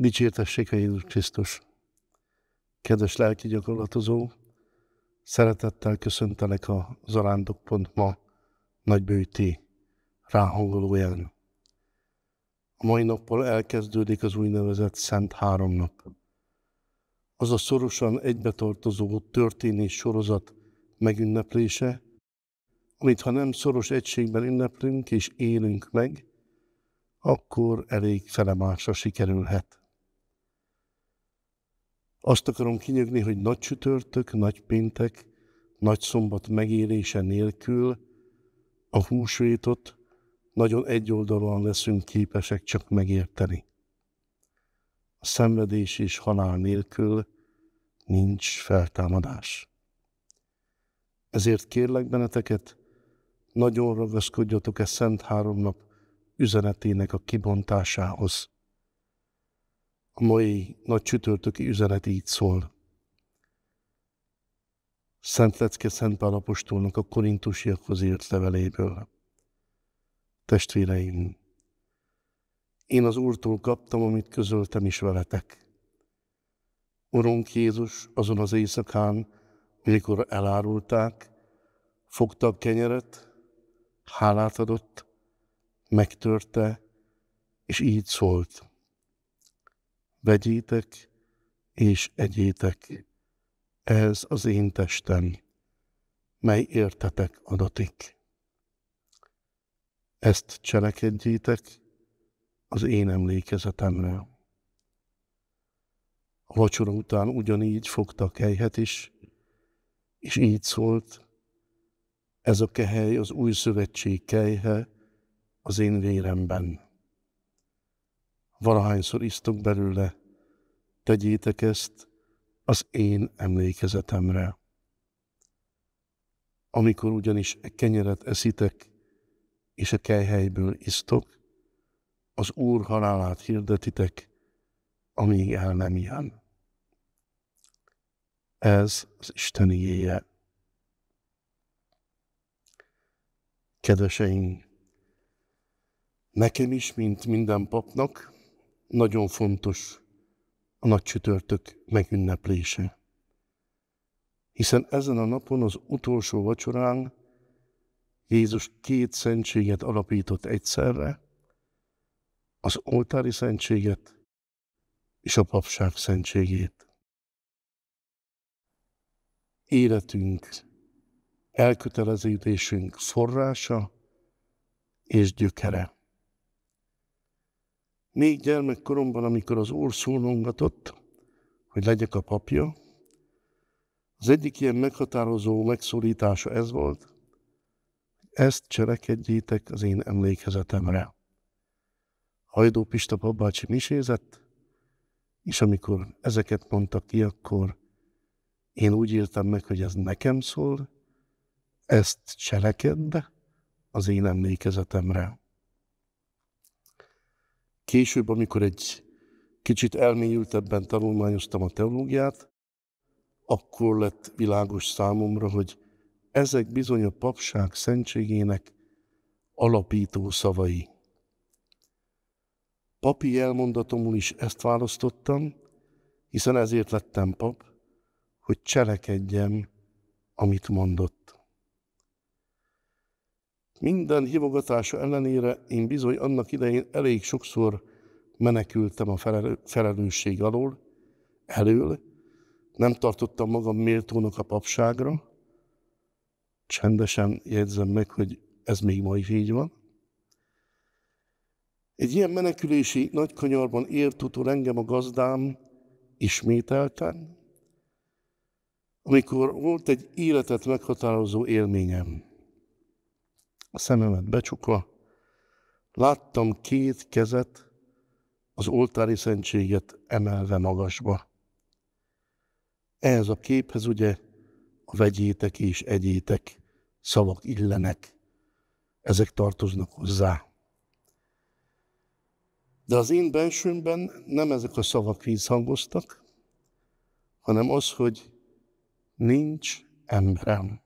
Dicsértessék a Jézus Krisztus! Kedves lelki gyakorlatozó, szeretettel köszöntelek a zarándok.ma nagybőti ráhangolóján. A mai nappal elkezdődik az úgynevezett Szent Háromnap. Az a szorosan egybetartozó történés sorozat megünneplése, amit ha nem szoros egységben ünneplünk és élünk meg, akkor elég felemásra sikerülhet. Azt akarom kinyögni, hogy nagy csütörtök, nagy péntek, nagy szombat megélése nélkül a húsvétot nagyon egyoldalúan leszünk képesek csak megérteni. A szenvedés és halál nélkül nincs feltámadás. Ezért kérlek benneteket, nagyon ragaszkodjatok e Szent Háromnap üzenetének a kibontásához. A mai nagy csütörtöki üzenet így szól. Szent Lecke Szent Pál Apostolnak a korintusiakhoz írt leveléből. Testvéreim, én az Úrtól kaptam, amit közöltem is veletek. Urunk Jézus azon az éjszakán, mikor elárulták, fogta a kenyeret, hálát adott, megtörte, és így szólt vegyétek és egyétek, ez az én testem, mely értetek adatik. Ezt cselekedjétek az én emlékezetemre. A vacsora után ugyanígy fogta a kejhet is, és így szólt, ez a kehely az új szövetség kejhe az én véremben valahányszor isztok belőle, tegyétek ezt az én emlékezetemre. Amikor ugyanis e kenyeret eszitek, és a kejhelyből isztok, az Úr halálát hirdetitek, amíg el nem jön. Ez az Isteni igéje. Kedveseim, nekem is, mint minden papnak, nagyon fontos a nagy csütörtök megünneplése. Hiszen ezen a napon az utolsó vacsorán Jézus két szentséget alapított egyszerre, az oltári szentséget és a papság szentségét. Életünk, elkötelezésünk forrása és gyökere. Még gyermekkoromban, amikor az úr szólongatott, hogy legyek a papja, az egyik ilyen meghatározó megszólítása ez volt, ezt cselekedjétek az én emlékezetemre. Hajdó Pista papbácsi misézett, és amikor ezeket mondta ki, akkor én úgy írtam meg, hogy ez nekem szól, ezt cselekedd az én emlékezetemre. Később, amikor egy kicsit elmélyültebben tanulmányoztam a teológiát, akkor lett világos számomra, hogy ezek bizony a papság szentségének alapító szavai. Papi elmondatomul is ezt választottam, hiszen ezért lettem pap, hogy cselekedjem, amit mondott. Minden hívogatása ellenére én bizony annak idején elég sokszor menekültem a felelősség alól, elől, nem tartottam magam méltónak a papságra, csendesen jegyzem meg, hogy ez még ma is így van. Egy ilyen menekülési nagykanyarban ért utol engem a gazdám ismételten, amikor volt egy életet meghatározó élményem a szememet becsukva, láttam két kezet, az oltári szentséget emelve magasba. Ehhez a képhez ugye a vegyétek és egyétek szavak illenek, ezek tartoznak hozzá. De az én bensőmben nem ezek a szavak vízhangoztak, hanem az, hogy nincs emberem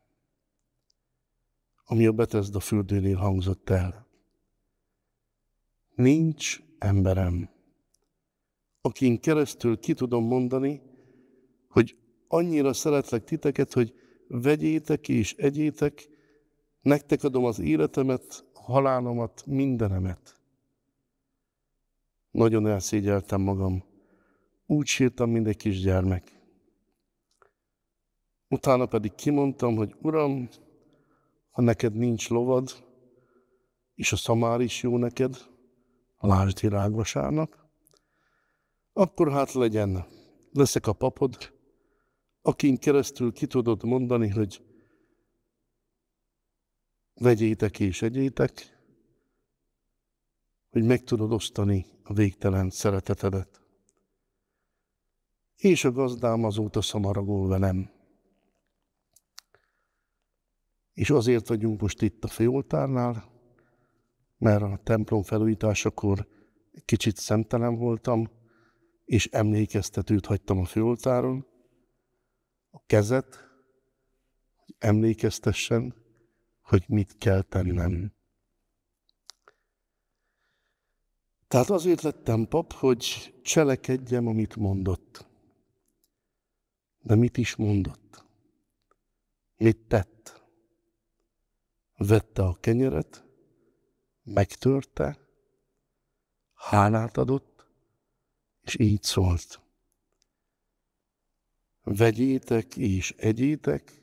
ami a Betesda fürdőnél hangzott el. Nincs emberem, akin keresztül ki tudom mondani, hogy annyira szeretlek titeket, hogy vegyétek és egyétek, nektek adom az életemet, halálomat, mindenemet. Nagyon elszégyeltem magam. Úgy sírtam, mint egy kisgyermek. Utána pedig kimondtam, hogy Uram, ha neked nincs lovad, és a szamár is jó neked, lásd világvasárnap, akkor hát legyen, leszek a papod, akin keresztül ki tudod mondani, hogy vegyétek és egyétek, hogy meg tudod osztani a végtelen szeretetedet. És a gazdám azóta szamaragol velem. És azért vagyunk most itt a főoltárnál, mert a templom felújításakor kicsit szemtelen voltam, és emlékeztetőt hagytam a főoltáron, a kezet, hogy emlékeztessen, hogy mit kell tennem. Mhm. Tehát azért lettem pap, hogy cselekedjem, amit mondott. De mit is mondott? Mit tett? vette a kenyeret, megtörte, hálát adott, és így szólt. Vegyétek és egyétek,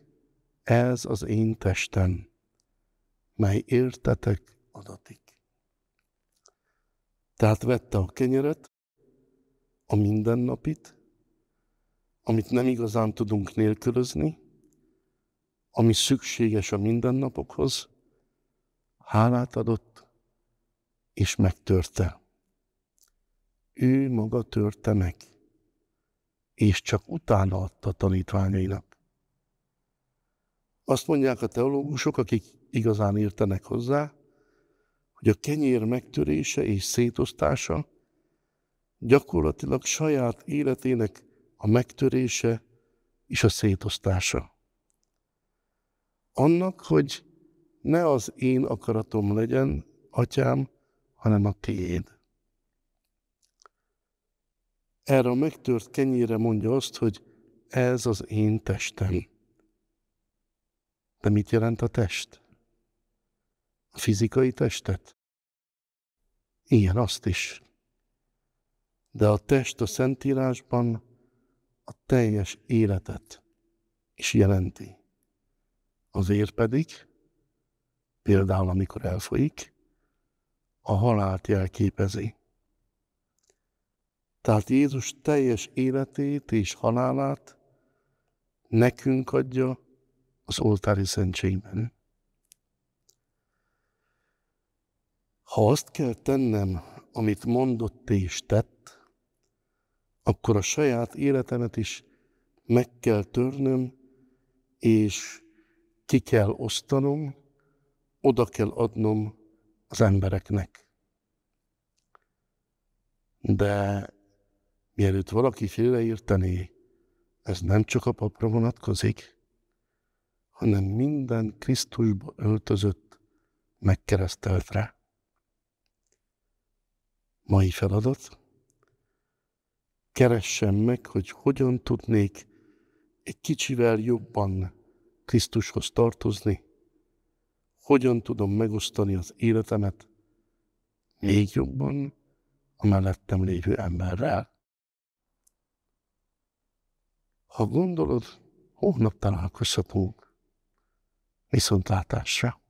ez az én testem, mely értetek adatik. Tehát vette a kenyeret, a mindennapit, amit nem igazán tudunk nélkülözni, ami szükséges a mindennapokhoz, hálát adott, és megtörte. Ő maga törte meg, és csak utána adta tanítványainak. Azt mondják a teológusok, akik igazán értenek hozzá, hogy a kenyér megtörése és szétosztása gyakorlatilag saját életének a megtörése és a szétosztása annak, hogy ne az én akaratom legyen, atyám, hanem a tiéd. Erre a megtört kenyére mondja azt, hogy ez az én testem. De mit jelent a test? A fizikai testet? Ilyen azt is. De a test a Szentírásban a teljes életet is jelenti. Azért pedig, például amikor elfolyik, a halált jelképezi. Tehát Jézus teljes életét és halálát nekünk adja az oltári szentségben. Ha azt kell tennem, amit mondott és tett, akkor a saját életemet is meg kell törnöm, és ki kell osztanom, oda kell adnom az embereknek. De mielőtt valaki félreértené, ez nem csak a papra vonatkozik, hanem minden Krisztusba öltözött, megkereszteltre. Mai feladat, keressem meg, hogy hogyan tudnék egy kicsivel jobban Krisztushoz tartozni, hogyan tudom megosztani az életemet még jobban a mellettem lévő emberrel. Ha gondolod, holnap találkozhatunk. Viszontlátásra!